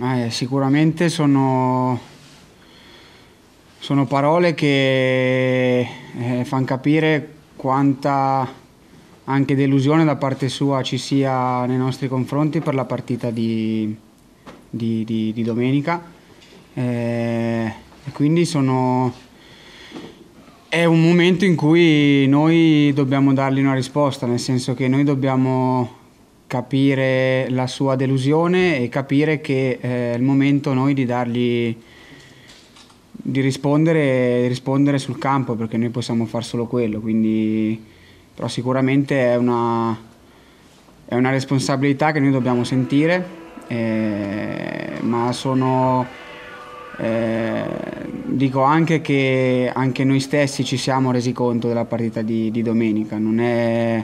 Eh, sicuramente sono, sono, parole che eh, fanno capire quanta anche delusione da parte sua ci sia nei nostri confronti per la partita di, di, di, di domenica. Eh, quindi sono, è un momento in cui noi dobbiamo dargli una risposta, nel senso che noi dobbiamo capire la sua delusione e capire che eh, è il momento noi di dargli di rispondere, rispondere sul campo perché noi possiamo fare solo quello, quindi, però sicuramente è una, è una responsabilità che noi dobbiamo sentire, eh, ma sono, eh, dico anche che anche noi stessi ci siamo resi conto della partita di, di domenica, non è,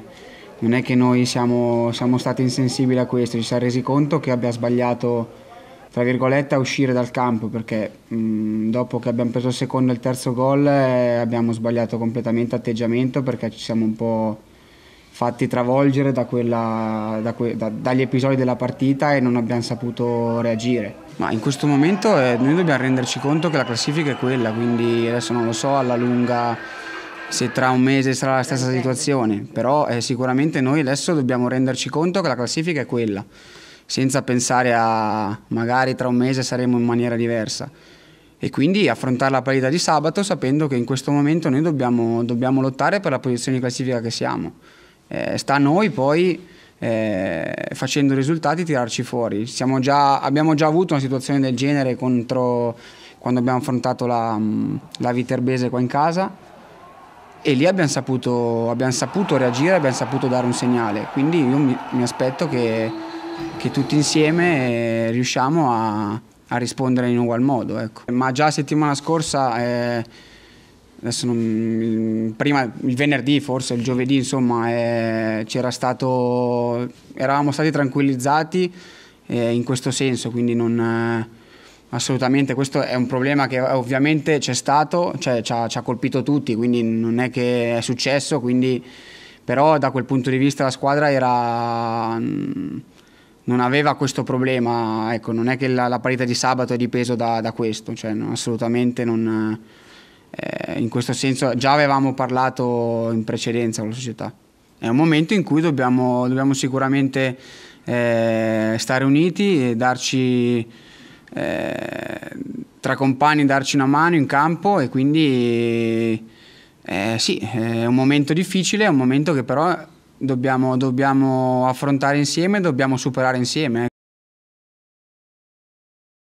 non è che noi siamo, siamo stati insensibili a questo, ci siamo resi conto che abbia sbagliato tra virgolette a uscire dal campo perché mh, mm, dopo che abbiamo preso il secondo e il terzo gol eh, abbiamo sbagliato completamente atteggiamento perché ci siamo un po' fatti travolgere da quella, da que, da, dagli episodi della partita e non abbiamo saputo reagire. Ma in questo momento eh, noi dobbiamo renderci conto che la classifica è quella, quindi adesso non lo so, alla lunga se tra un mese sarà la stessa situazione, però eh, sicuramente noi adesso dobbiamo renderci conto che la classifica è quella, senza pensare a magari tra un mese saremo in maniera diversa e quindi affrontare la parità di sabato sapendo che in questo momento noi dobbiamo, dobbiamo lottare per la posizione di classifica che siamo. Eh, sta a noi poi, eh, facendo risultati, tirarci fuori. Già, abbiamo già avuto una situazione del genere contro, quando abbiamo affrontato la, mm, la Viterbese qua in casa e lì abbiamo saputo, abbiamo saputo reagire, abbiamo saputo dare un segnale, quindi io mi, mi aspetto che, che, tutti insieme eh, riusciamo a, a rispondere in ugual modo. Ecco. Ma già settimana scorsa... Eh, non, prima, il venerdì forse, il giovedì, insomma, eh, stato, eravamo stati tranquillizzati eh, in questo senso, quindi non, eh, Assolutamente, questo è un problema che ovviamente c'è stato, cioè ci ha, ci ha colpito tutti, quindi non è che è successo, quindi... però da quel punto di vista la squadra era... Mm, non aveva questo problema, ecco, non è che la, la parità di sabato è dipeso da, da questo, cioè, no, assolutamente non... Eh, in questo senso già avevamo parlato in precedenza con la società. È un momento in cui dobbiamo, dobbiamo sicuramente eh, stare uniti e darci eh, tra compagni darci una mano in campo e quindi eh, sì, è un momento difficile, è un momento che però dobbiamo, dobbiamo affrontare insieme, dobbiamo superare insieme. Eh.